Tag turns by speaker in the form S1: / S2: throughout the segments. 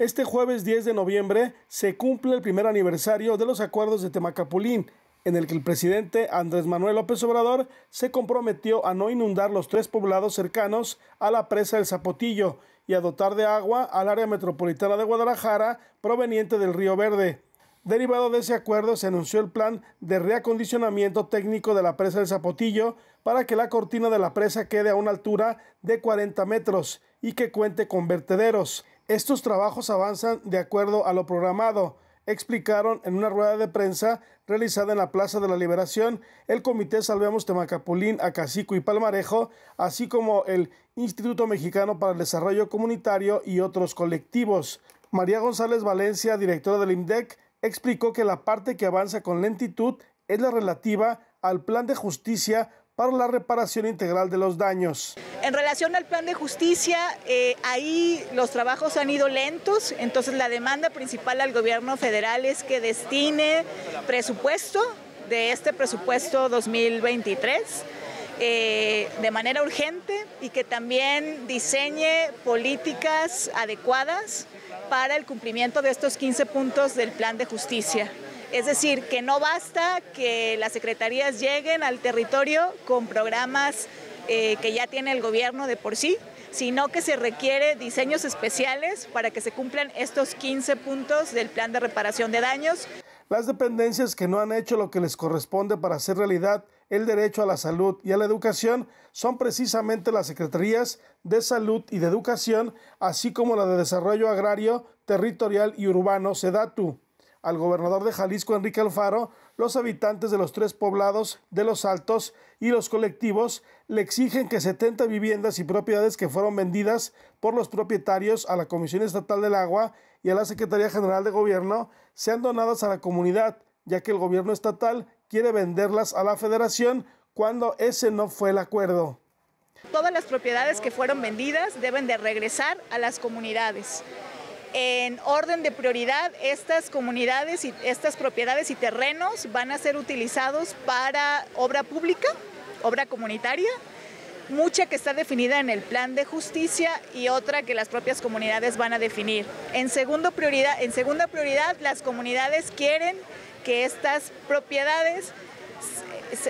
S1: Este jueves 10 de noviembre se cumple el primer aniversario de los acuerdos de Temacapulín, en el que el presidente Andrés Manuel López Obrador se comprometió a no inundar los tres poblados cercanos a la presa del Zapotillo y a dotar de agua al área metropolitana de Guadalajara proveniente del Río Verde. Derivado de ese acuerdo se anunció el plan de reacondicionamiento técnico de la presa del Zapotillo para que la cortina de la presa quede a una altura de 40 metros y que cuente con vertederos. Estos trabajos avanzan de acuerdo a lo programado, explicaron en una rueda de prensa realizada en la Plaza de la Liberación el Comité Salvemos Temacapulín, Acacico y Palmarejo, así como el Instituto Mexicano para el Desarrollo Comunitario y otros colectivos. María González Valencia, directora del IMDEC, explicó que la parte que avanza con lentitud es la relativa al plan de justicia para la reparación integral de los daños.
S2: En relación al plan de justicia, eh, ahí los trabajos han ido lentos, entonces la demanda principal al gobierno federal es que destine presupuesto de este presupuesto 2023. Eh, de manera urgente y que también diseñe políticas adecuadas para el cumplimiento de estos 15 puntos del plan de justicia. Es decir, que no basta que las secretarías lleguen al territorio con programas eh, que ya tiene el gobierno de por sí, sino que se requiere diseños especiales para que se cumplan estos 15 puntos del plan de reparación de daños. Las
S1: dependencias que no han hecho lo que les corresponde para hacer realidad el derecho a la salud y a la educación son precisamente las Secretarías de Salud y de Educación, así como la de Desarrollo Agrario, Territorial y Urbano, SEDATU al gobernador de Jalisco, Enrique Alfaro, los habitantes de los tres poblados de Los Altos y los colectivos le exigen que 70 viviendas y propiedades que fueron vendidas por los propietarios a la Comisión Estatal del Agua y a la Secretaría General de Gobierno sean donadas a la comunidad, ya que el gobierno estatal quiere venderlas a la federación cuando ese no fue el acuerdo.
S2: Todas las propiedades que fueron vendidas deben de regresar a las comunidades. En orden de prioridad, estas comunidades y estas propiedades y terrenos van a ser utilizados para obra pública, obra comunitaria, mucha que está definida en el plan de justicia y otra que las propias comunidades van a definir. En, segundo prioridad, en segunda prioridad, las comunidades quieren que estas propiedades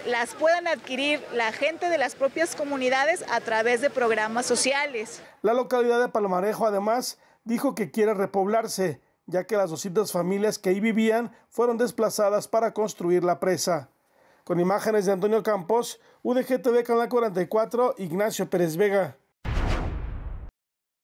S2: las puedan adquirir la gente de las propias comunidades a través de programas sociales.
S1: La localidad de Palomarejo, además dijo que quiere repoblarse, ya que las 200 familias que ahí vivían fueron desplazadas para construir la presa. Con imágenes de Antonio Campos, UDGTV Canal 44, Ignacio Pérez Vega.